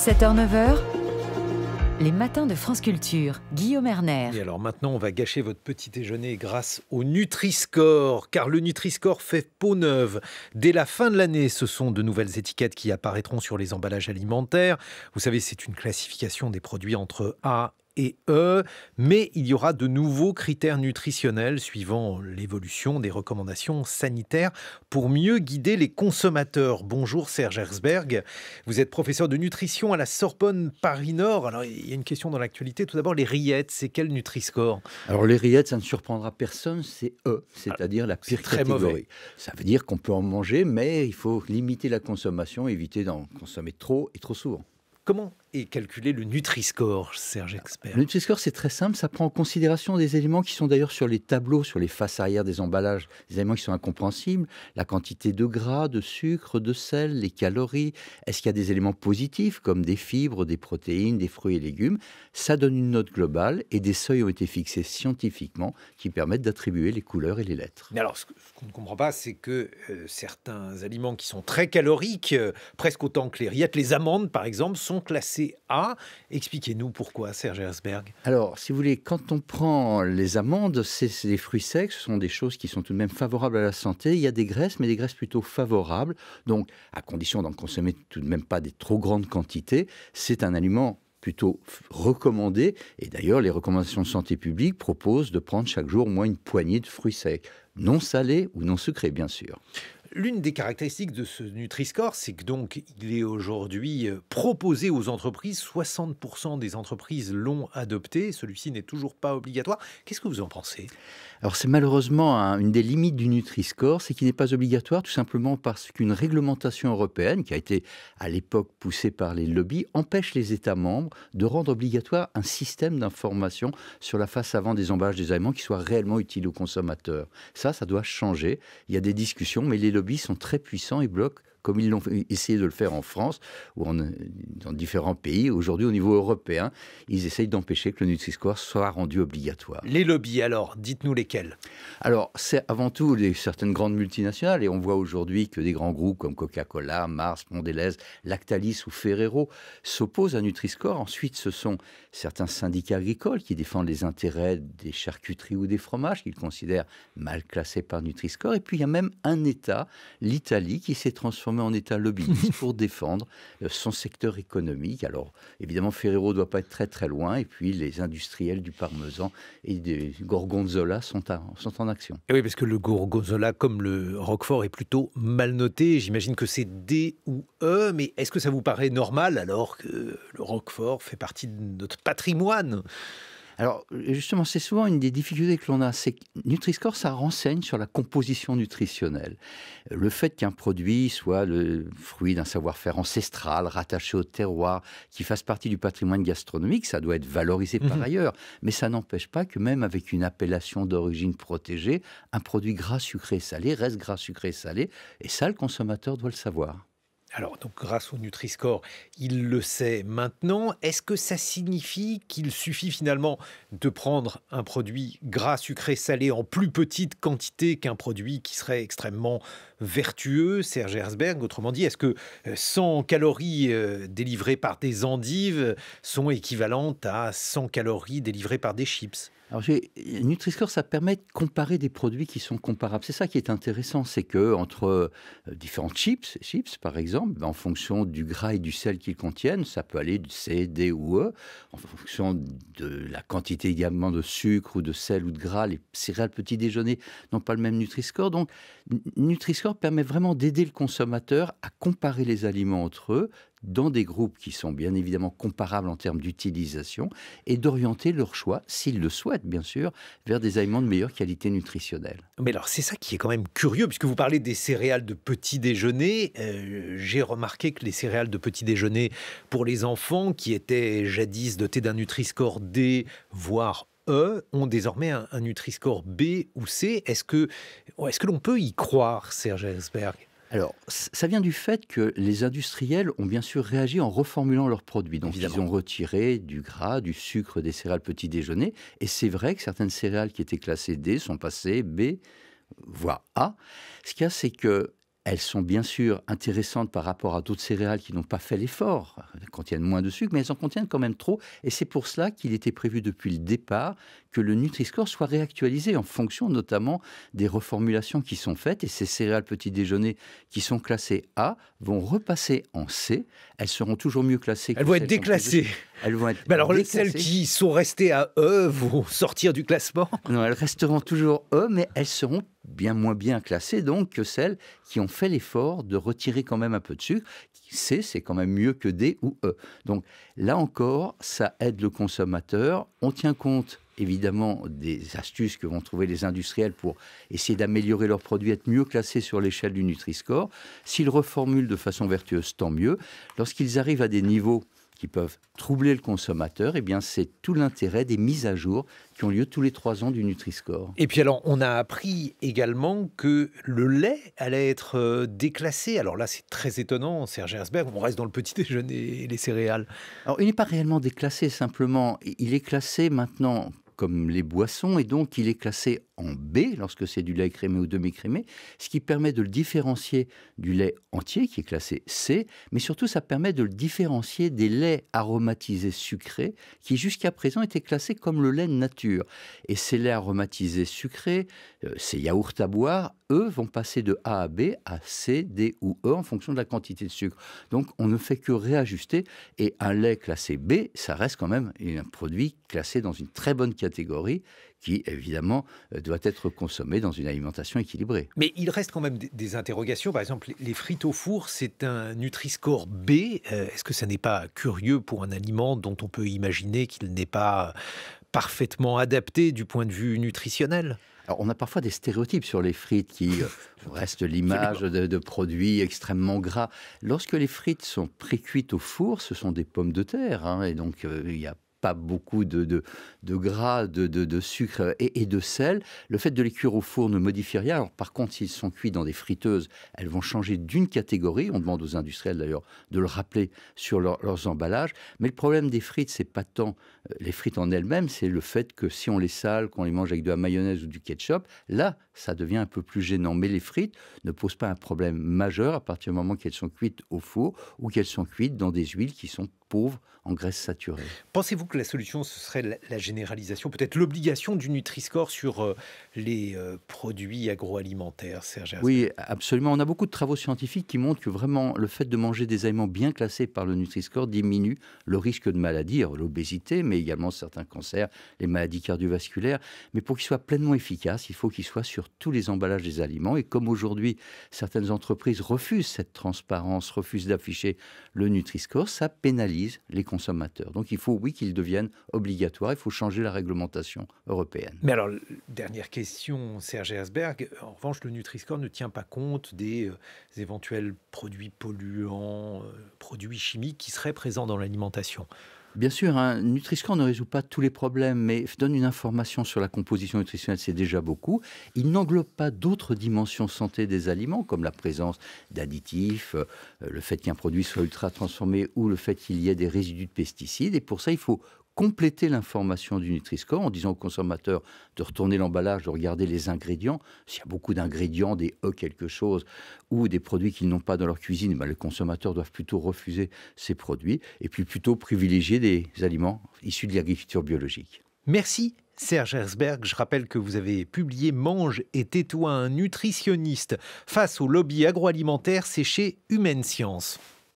7h-9h, les matins de France Culture, Guillaume Erner. Et alors maintenant, on va gâcher votre petit déjeuner grâce au Nutri-Score, car le Nutri-Score fait peau neuve. Dès la fin de l'année, ce sont de nouvelles étiquettes qui apparaîtront sur les emballages alimentaires. Vous savez, c'est une classification des produits entre A et E, mais il y aura de nouveaux critères nutritionnels suivant l'évolution des recommandations sanitaires pour mieux guider les consommateurs. Bonjour Serge Herzberg, vous êtes professeur de nutrition à la Sorbonne Paris-Nord. Alors il y a une question dans l'actualité, tout d'abord les rillettes, c'est quel Nutri-Score Alors les rillettes, ça ne surprendra personne, c'est E, c'est-à-dire la pire très catégorie. Ça veut dire qu'on peut en manger, mais il faut limiter la consommation, éviter d'en consommer trop et trop souvent. Comment et calculer le Nutri-Score, Serge Expert Le Nutri-Score, c'est très simple. Ça prend en considération des éléments qui sont d'ailleurs sur les tableaux, sur les faces arrière des emballages, des éléments qui sont incompréhensibles. La quantité de gras, de sucre, de sel, les calories. Est-ce qu'il y a des éléments positifs comme des fibres, des protéines, des fruits et légumes Ça donne une note globale et des seuils ont été fixés scientifiquement qui permettent d'attribuer les couleurs et les lettres. Mais alors, ce qu'on ne comprend pas, c'est que euh, certains aliments qui sont très caloriques, euh, presque autant que les riettes, les amandes par exemple, sont classés Expliquez-nous pourquoi, Serge Herzberg. Alors, si vous voulez, quand on prend les amandes, c'est des fruits secs, ce sont des choses qui sont tout de même favorables à la santé. Il y a des graisses, mais des graisses plutôt favorables. Donc, à condition d'en consommer tout de même pas des trop grandes quantités, c'est un aliment plutôt recommandé. Et d'ailleurs, les recommandations de santé publique proposent de prendre chaque jour au moins une poignée de fruits secs, non salés ou non sucrés, bien sûr. L'une des caractéristiques de ce Nutri-Score, c'est que donc il est aujourd'hui euh, proposé aux entreprises. 60% des entreprises l'ont adopté. Celui-ci n'est toujours pas obligatoire. Qu'est-ce que vous en pensez Alors c'est malheureusement une des limites du Nutri-Score, c'est qu'il n'est pas obligatoire tout simplement parce qu'une réglementation européenne, qui a été à l'époque poussée par les lobbies, empêche les États membres de rendre obligatoire un système d'information sur la face avant des emballages des aliments qui soit réellement utile aux consommateurs. Ça, ça doit changer. Il y a des discussions, mais les lobbies sont très puissants et bloquent comme ils l'ont essayé de le faire en France ou dans différents pays. Aujourd'hui, au niveau européen, ils essayent d'empêcher que le Nutri-Score soit rendu obligatoire. Les lobbies, alors, dites-nous lesquels Alors, c'est avant tout les, certaines grandes multinationales, et on voit aujourd'hui que des grands groupes comme Coca-Cola, Mars, Mondelez, Lactalis ou Ferrero s'opposent à Nutri-Score. Ensuite, ce sont certains syndicats agricoles qui défendent les intérêts des charcuteries ou des fromages qu'ils considèrent mal classés par Nutri-Score. Et puis, il y a même un État, l'Italie, qui s'est transformé est en État lobbyiste pour défendre euh, son secteur économique. Alors, évidemment, Ferrero ne doit pas être très très loin. Et puis, les industriels du parmesan et des gorgonzola sont, sont en action. Et eh oui, parce que le gorgonzola, comme le roquefort, est plutôt mal noté. J'imagine que c'est D ou E. Mais est-ce que ça vous paraît normal alors que le roquefort fait partie de notre patrimoine alors, justement, c'est souvent une des difficultés que l'on a. C'est que Nutri-Score, ça renseigne sur la composition nutritionnelle. Le fait qu'un produit soit le fruit d'un savoir-faire ancestral, rattaché au terroir, qui fasse partie du patrimoine gastronomique, ça doit être valorisé par mhm. ailleurs. Mais ça n'empêche pas que même avec une appellation d'origine protégée, un produit gras sucré salé reste gras sucré salé. Et ça, le consommateur doit le savoir. Alors, donc, grâce au Nutri-Score, il le sait maintenant. Est-ce que ça signifie qu'il suffit finalement de prendre un produit gras, sucré, salé en plus petite quantité qu'un produit qui serait extrêmement vertueux, Serge Herzberg Autrement dit, est-ce que 100 euh, calories euh, délivrées par des endives sont équivalentes à 100 calories délivrées par des chips alors, Nutri-Score, ça permet de comparer des produits qui sont comparables. C'est ça qui est intéressant, c'est que entre euh, différents chips, chips par exemple, ben, en fonction du gras et du sel qu'ils contiennent, ça peut aller du C, D ou E, en fonction de la quantité également de sucre ou de sel ou de gras, les céréales petit déjeuner n'ont pas le même Nutri-Score. Donc, Nutri-Score permet vraiment d'aider le consommateur à comparer les aliments entre eux, dans des groupes qui sont bien évidemment comparables en termes d'utilisation et d'orienter leur choix, s'ils le souhaitent bien sûr, vers des aliments de meilleure qualité nutritionnelle. Mais alors c'est ça qui est quand même curieux, puisque vous parlez des céréales de petit déjeuner. Euh, j'ai remarqué que les céréales de petit déjeuner pour les enfants, qui étaient jadis dotées d'un Nutri-Score D, voire E, ont désormais un, nutriscore Nutri-Score B ou C. Est-ce que, que l'on peut y croire, Serge Herzberg alors, ça vient du fait que les industriels ont bien sûr réagi en reformulant leurs produits. Donc, ils ont retiré du gras, du sucre des céréales petit déjeuner. Et c'est vrai que certaines céréales qui étaient classées D sont passées B, voire A. Ce qu'il y a, c'est que elles sont bien sûr intéressantes par rapport à d'autres céréales qui n'ont pas fait l'effort, elles contiennent moins de sucre, mais elles en contiennent quand même trop. Et c'est pour cela qu'il était prévu depuis le départ que le Nutri-Score soit réactualisé en fonction notamment des reformulations qui sont faites. Et ces céréales petit déjeuner qui sont classées A vont repasser en C. Elles seront toujours mieux classées. Elles vont être déclassées. Elles vont être. Mais alors, les celles qui sont restées à E vont sortir du classement Non, elles resteront toujours E, mais elles seront bien moins bien classées donc que celles qui ont fait l'effort de retirer quand même un peu de sucre. C, c'est quand même mieux que D ou E. Donc là encore, ça aide le consommateur. On tient compte évidemment des astuces que vont trouver les industriels pour essayer d'améliorer leurs produits, être mieux classés sur l'échelle du Nutri-Score. S'ils reformulent de façon vertueuse, tant mieux. Lorsqu'ils arrivent à des niveaux qui peuvent troubler le consommateur, et eh bien c'est tout l'intérêt des mises à jour qui ont lieu tous les trois ans du Nutri-Score. Et puis alors, on a appris également que le lait allait être euh, déclassé. Alors là, c'est très étonnant, Serge Herzberg, on reste dans le petit déjeuner et les céréales. Alors, il n'est pas réellement déclassé, simplement, il est classé maintenant comme les boissons, et donc il est classé en B lorsque c'est du lait crémé ou demi-crémé, ce qui permet de le différencier du lait entier, qui est classé C, mais surtout ça permet de le différencier des laits aromatisés sucrés, qui jusqu'à présent étaient classés comme le lait nature. Et ces laits aromatisés sucrés, c'est euh, ces yaourts à boire, eux, vont passer de A à B à C, D ou E en fonction de la quantité de sucre. Donc on ne fait que réajuster et un lait classé B, ça reste quand même un produit classé dans une très bonne catégorie qui évidemment euh, doit être consommé dans une alimentation équilibrée. Mais il reste quand même des interrogations. Par exemple, les frites au four, c'est un Nutri-Score B. Euh, est-ce que ça n'est pas curieux pour un aliment dont on peut imaginer qu'il n'est pas parfaitement adapté du point de vue nutritionnel on a parfois des stéréotypes sur les frites qui euh, restent l'image de, produits extrêmement gras. Lorsque les frites sont précuites au four, ce sont des pommes de terre, hein, et donc euh, il a pas beaucoup de, de, gras, de, sucre et, de sel. Le fait de les cuire au four ne modifie rien. par contre, s'ils sont cuits dans des friteuses, elles vont changer d'une catégorie. On demande aux industriels d'ailleurs de le rappeler sur leurs emballages. Mais le problème des frites, c'est pas tant euh, les frites en elles-mêmes, c'est le fait que si on les sale, qu'on les mange avec de la mayonnaise ou du ketchup, là, ça devient un peu plus gênant. Mais les frites ne posent pas un problème majeur à partir du moment qu'elles sont cuites au four ou qu'elles sont cuites dans des huiles qui sont pauvres en graisse saturée. Pensez-vous que la solution, ce serait la généralisation, peut-être l'obligation du Nutri-Score sur euh, les euh, produits agroalimentaires, Serge Oui, absolument. On a beaucoup de travaux scientifiques qui montrent que vraiment le fait de manger des aliments bien classés par le Nutri-Score diminue le risque de maladie, l'obésité, mais également certains cancers, les maladies cardiovasculaires. Mais pour qu'il soit pleinement efficace, il faut qu'il soit sur tous les emballages des aliments. Et comme aujourd'hui, certaines entreprises refusent cette transparence, refusent d'afficher le Nutri-Score, ça pénalise les consommateurs. Donc il faut, oui, qu'ils deviennent obligatoires. Il faut changer la réglementation européenne. Mais alors, dernière question, Serge Herzberg. En revanche, le Nutri-Score ne tient pas compte des, euh, éventuels produits polluants, euh, produits chimiques qui seraient présents dans l'alimentation. Bien sûr, un hein, nutriscan ne résout pas tous les problèmes, mais donne une information sur la composition nutritionnelle, c'est déjà beaucoup. Il n'englobe pas d'autres dimensions santé des aliments, comme la présence d'additifs, euh, le fait qu'un produit soit ultra transformé ou le fait qu'il y ait des résidus de pesticides. Et pour ça, il faut compléter l'information du Nutri-Score en disant au consommateurs de retourner l'emballage, de regarder les ingrédients. S'il y a beaucoup d'ingrédients, des E quelque chose, ou des produits qu'ils n'ont pas dans leur cuisine, eh ben, les consommateurs doivent plutôt refuser ces produits et puis plutôt privilégier des aliments issus de l'agriculture biologique. Merci Serge Herzberg, je rappelle que vous avez publié Mange et tais-toi un nutritionniste face au lobby agroalimentaire, c'est chez Humaine Science.